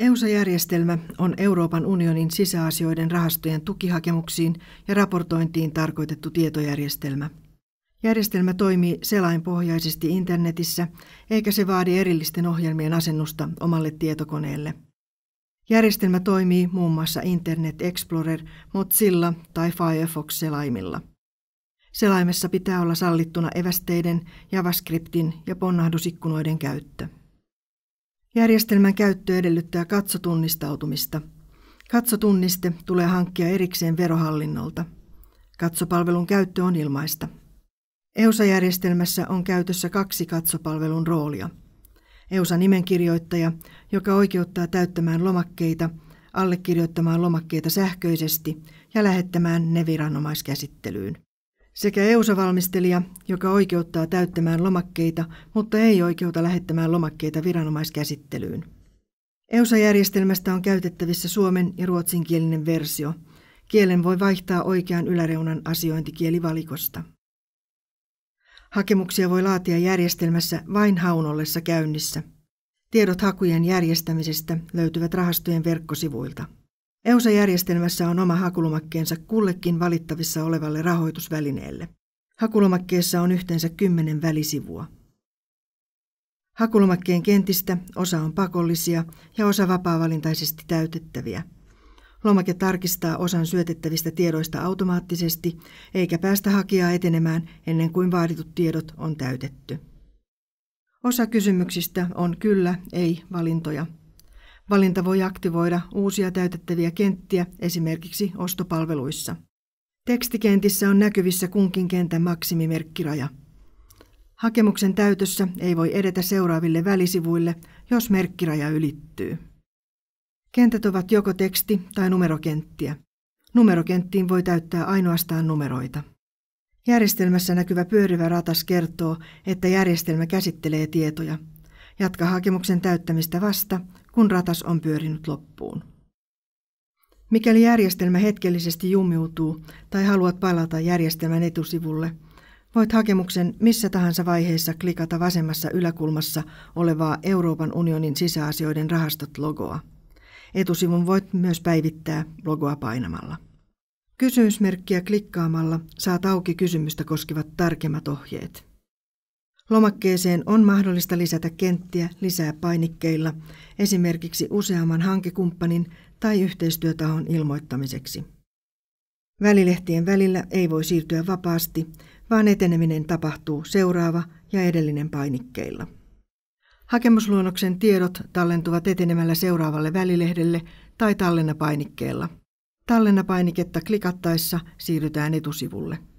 EUSA-järjestelmä on Euroopan unionin sisäasioiden rahastojen tukihakemuksiin ja raportointiin tarkoitettu tietojärjestelmä. Järjestelmä toimii selainpohjaisesti internetissä, eikä se vaadi erillisten ohjelmien asennusta omalle tietokoneelle. Järjestelmä toimii muun muassa Internet Explorer, Mozilla tai Firefox-selaimilla. Selaimessa pitää olla sallittuna evästeiden, JavaScriptin ja ponnahdusikkunoiden käyttö. Järjestelmän käyttö edellyttää katsotunnistautumista. Katsotunniste tulee hankkia erikseen verohallinnolta. Katsopalvelun käyttö on ilmaista. EUSA-järjestelmässä on käytössä kaksi katsopalvelun roolia. EUSA-nimenkirjoittaja, joka oikeuttaa täyttämään lomakkeita, allekirjoittamaan lomakkeita sähköisesti ja lähettämään ne viranomaiskäsittelyyn sekä EUSA-valmistelija, joka oikeuttaa täyttämään lomakkeita, mutta ei oikeuta lähettämään lomakkeita viranomaiskäsittelyyn. EUSA-järjestelmästä on käytettävissä suomen ja ruotsinkielinen versio. Kielen voi vaihtaa oikean yläreunan asiointikielivalikosta. Hakemuksia voi laatia järjestelmässä vain haun ollessa käynnissä. Tiedot hakujen järjestämisestä löytyvät rahastojen verkkosivuilta. EUSA-järjestelmässä on oma hakulomakkeensa kullekin valittavissa olevalle rahoitusvälineelle. Hakulomakkeessa on yhteensä kymmenen välisivua. Hakulomakkeen kentistä osa on pakollisia ja osa vapaavalintaisesti täytettäviä. Lomake tarkistaa osan syötettävistä tiedoista automaattisesti, eikä päästä hakijaa etenemään ennen kuin vaaditut tiedot on täytetty. Osa kysymyksistä on kyllä, ei valintoja – Valinta voi aktivoida uusia täytettäviä kenttiä esimerkiksi ostopalveluissa. Tekstikentissä on näkyvissä kunkin kentän maksimimerkkiraja. Hakemuksen täytössä ei voi edetä seuraaville välisivuille, jos merkkiraja ylittyy. Kentät ovat joko teksti- tai numerokenttiä. Numerokenttiin voi täyttää ainoastaan numeroita. Järjestelmässä näkyvä pyörivä ratas kertoo, että järjestelmä käsittelee tietoja. Jatka hakemuksen täyttämistä vasta, kun ratas on pyörinyt loppuun. Mikäli järjestelmä hetkellisesti jumiutuu tai haluat palata järjestelmän etusivulle, voit hakemuksen missä tahansa vaiheessa klikata vasemmassa yläkulmassa olevaa Euroopan unionin sisäasioiden rahastot logoa. Etusivun voit myös päivittää logoa painamalla. Kysymysmerkkiä klikkaamalla saat auki kysymystä koskevat tarkemmat ohjeet. Lomakkeeseen on mahdollista lisätä kenttiä lisää painikkeilla, esimerkiksi useamman hankekumppanin tai yhteistyötahon ilmoittamiseksi. Välilehtien välillä ei voi siirtyä vapaasti, vaan eteneminen tapahtuu seuraava ja edellinen painikkeilla. Hakemusluonnoksen tiedot tallentuvat etenemällä seuraavalle välilehdelle tai tallennapainikkeella. Tallennapainiketta klikattaessa siirrytään etusivulle.